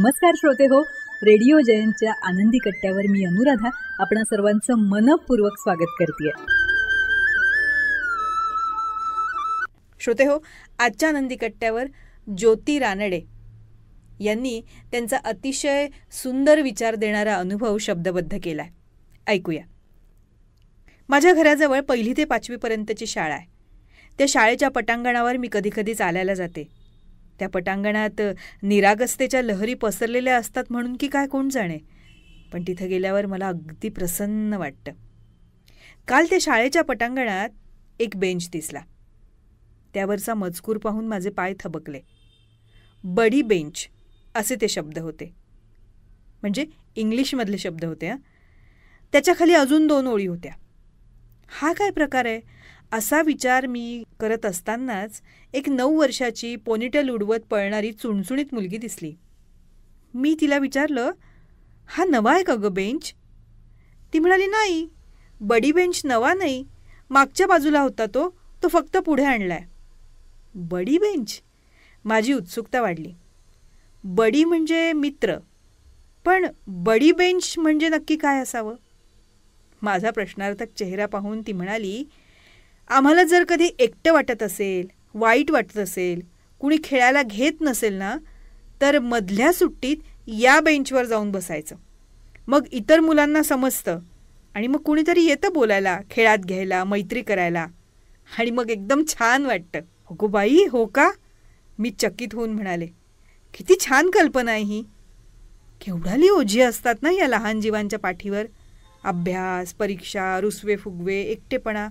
नमस्कार श्रोते हो रेडिओ जयंतच्या आनंदी कट्ट्यावर मी अनुराधा आपण सर्वांचं मनपूर्वक स्वागत करते श्रोते हो आजच्या आनंदी कट्ट्यावर ज्योती रानडे यांनी त्यांचा अतिशय सुंदर विचार देणारा अनुभव शब्दबद्ध केलाय ऐकूया माझ्या घराजवळ पहिली ते पाचवीपर्यंतची शाळा आहे त्या शाळेच्या पटांगणावर मी कधीकधी चालायला जाते त्या पटांगणात निरागस्तेच्या लहरी पसरलेल्या असतात म्हणून की काय कोण जाणे पण तिथं गेल्यावर मला अगदी प्रसन्न वाटतं काल त्या शाळेच्या पटांगणात एक बेंच दिसला त्यावरचा मजकूर पाहून माझे पाय थबकले बडी बेंच असे ते शब्द होते म्हणजे इंग्लिशमधले शब्द होते त्याच्याखाली अजून दोन ओळी होत्या हा काय प्रकार आहे असा विचार मी करत असतानाच एक नऊ वर्षाची पोनिटल उडवत पळणारी चुणचुणीत मुलगी दिसली मी तिला विचारलं हा नवा आहे का अगं बेंच ती म्हणाली नाही बडी बेंच नवा नाही मागच्या बाजूला होता तो तो फक्त पुढे आणलाय बडी बेंच माझी उत्सुकता वाढली बडी म्हणजे मित्र पण बडी बेंच म्हणजे नक्की काय असावं माझा प्रश्नार्थक चेहरा पाहून ती म्हणाली आम्हाला जर कधी एकटं वाटत असेल वाईट वाटत असेल कुणी खेळायला घेत नसेल ना तर मधल्या सुट्टीत या बेंचवर जाऊन बसायचं मग इतर मुलांना समजतं आणि मग कुणीतरी येतं बोलायला खेळात घ्यायला मैत्री करायला आणि मग एकदम छान वाटतं अगो बाई हो का मी चकित होऊन म्हणाले किती छान कल्पना आहे ही केवढाली ओझी असतात ना या लहान जीवांच्या पाठीवर अभ्यास परीक्षा रुसवे फुगवे एकटेपणा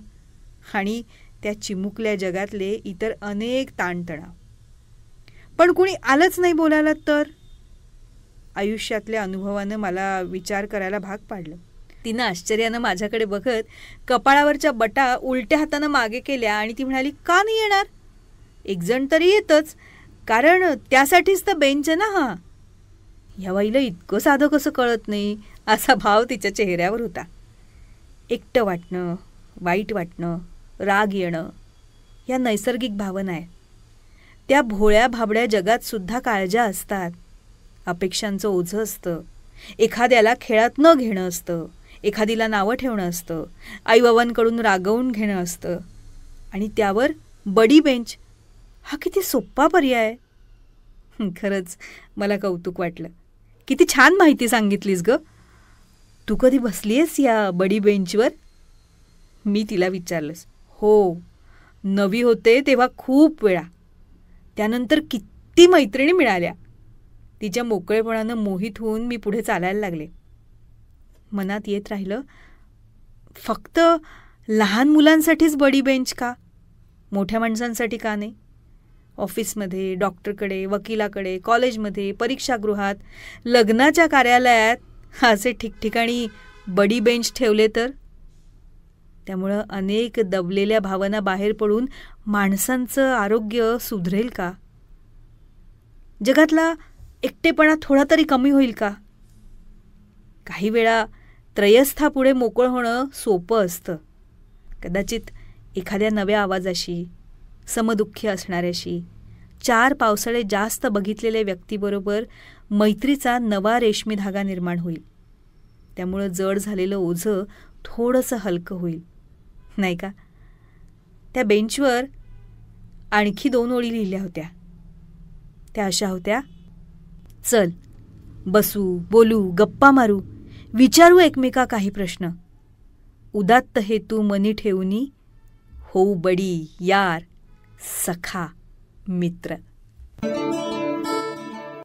आणि त्या चिमुकल्या जगातले इतर अनेक ताणतणाव पण कुणी आलंच नाही बोलायला तर आयुष्यातल्या अनुभवानं मला विचार करायला भाग पाडलं तिनं आश्चर्यानं माझ्याकडे बघत कपाळावरच्या बटा उलट्या हातानं मागे केल्या आणि ती म्हणाली का नाही येणार एकजण तरी येतच कारण त्यासाठीच तर बेंच ना हा ह्या बाईला इतकं साधं कसं कळत नाही असा भाव तिच्या चेहऱ्यावर होता एकटं वाटणं वाईट वाटणं राग येणं या नैसर्गिक भावना आहे त्या भोळ्या भाबड्या जगातसुद्धा काळज्या असतात अपेक्षांचं ओझं असतं एखाद्याला खेळात न घेणं असतं एखादीला नावं ठेवणं असतं आईबाबांकडून रागवून घेणं असतं आणि त्यावर बडी बेंच हा किती सोप्पा पर्याय खरंच मला कौतुक वाटलं किती छान माहिती सांगितलीस ग तू कधी बसली आहेस या बडी बेंचवर मी तिला विचारलंस हो नवी होते तेव्हा खूप वेळा त्यानंतर किती मैत्रिणी मिळाल्या तिच्या मोकळेपणानं मोहित होऊन मी पुढे चालायला लागले मनात येत राहिलं फक्त लहान मुलांसाठीच बडी बेंच का मोठ्या माणसांसाठी का नाही ऑफिसमध्ये डॉक्टरकडे वकिलाकडे कॉलेजमध्ये परीक्षागृहात लग्नाच्या कार्यालयात असे ठिकठिकाणी बडी बेंच ठेवले तर त्यामुळं अनेक दबलेल्या भावना बाहेर पडून माणसांचं आरोग्य सुधरेल का जगातला एकटेपणा थोडा तरी कमी होईल का काही वेळा त्रयस्थापुढे मोकळं होणं सोपं असतं कदाचित एखाद्या नव्या आवाजाशी समदुःखी असणाऱ्याशी चार पावसाळे जास्त बघितलेल्या व्यक्तीबरोबर मैत्रीचा नवा रेशमी धागा निर्माण होईल त्यामुळं जड झालेलं ओझं थोडंसं हलकं होईल नाही का त्या बेंचवर आणखी दोन ओळी लिहिल्या होत्या त्या अशा होत्या चल बसू बोलू गप्पा मारू विचारू एकमेका काही प्रश्न उदात्त हेतू मनी ठेवूनी होऊ बडी यार सखा मित्र